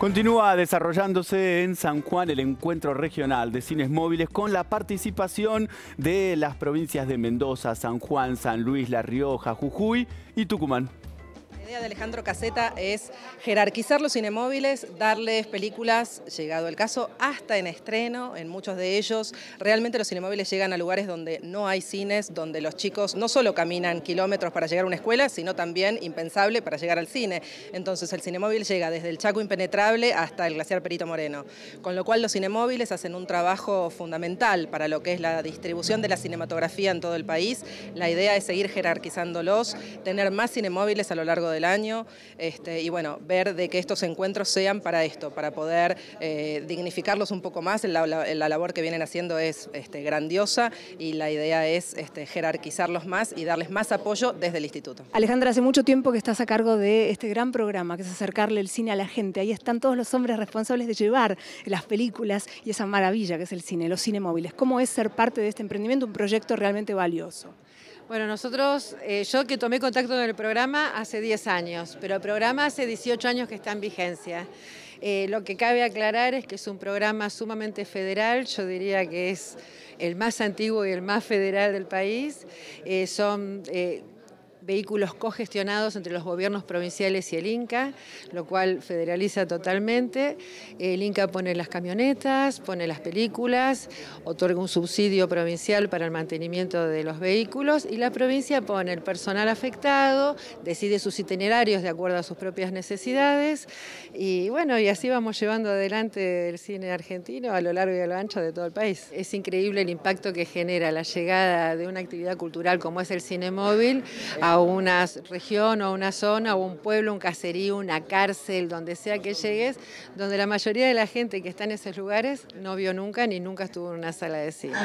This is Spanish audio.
Continúa desarrollándose en San Juan el encuentro regional de cines móviles con la participación de las provincias de Mendoza, San Juan, San Luis, La Rioja, Jujuy y Tucumán idea de Alejandro Caseta es jerarquizar los cinemóviles, darles películas, llegado el caso, hasta en estreno, en muchos de ellos. Realmente los cinemóviles llegan a lugares donde no hay cines, donde los chicos no solo caminan kilómetros para llegar a una escuela, sino también impensable para llegar al cine. Entonces el cinemóvil llega desde el Chaco Impenetrable hasta el glaciar Perito Moreno. Con lo cual los cinemóviles hacen un trabajo fundamental para lo que es la distribución de la cinematografía en todo el país. La idea es seguir jerarquizándolos, tener más cinemóviles a lo largo de año este, y bueno, ver de que estos encuentros sean para esto, para poder eh, dignificarlos un poco más. La, labor que vienen haciendo es este, grandiosa y la idea es este, jerarquizarlos más y darles más apoyo desde el instituto. Alejandra, hace mucho tiempo que estás a cargo de este gran programa que es acercarle el cine a la gente. Ahí están todos los hombres responsables de llevar las películas y esa maravilla que es el cine, los cinemóviles. ¿Cómo es ser parte de este emprendimiento, un proyecto realmente valioso? Bueno, nosotros, eh, yo que tomé contacto con el programa hace 10 años, pero el programa hace 18 años que está en vigencia. Eh, lo que cabe aclarar es que es un programa sumamente federal, yo diría que es el más antiguo y el más federal del país. Eh, son vehículos cogestionados entre los gobiernos provinciales y el INCA, lo cual federaliza totalmente. El INCA pone las camionetas, pone las películas, otorga un subsidio provincial para el mantenimiento de los vehículos y la provincia pone el personal afectado, decide sus itinerarios de acuerdo a sus propias necesidades y bueno, y así vamos llevando adelante el cine argentino a lo largo y a lo ancho de todo el país. Es increíble el impacto que genera la llegada de una actividad cultural como es el cine móvil a una región o una zona o un pueblo, un caserío, una cárcel, donde sea que llegues, donde la mayoría de la gente que está en esos lugares no vio nunca ni nunca estuvo en una sala de cine.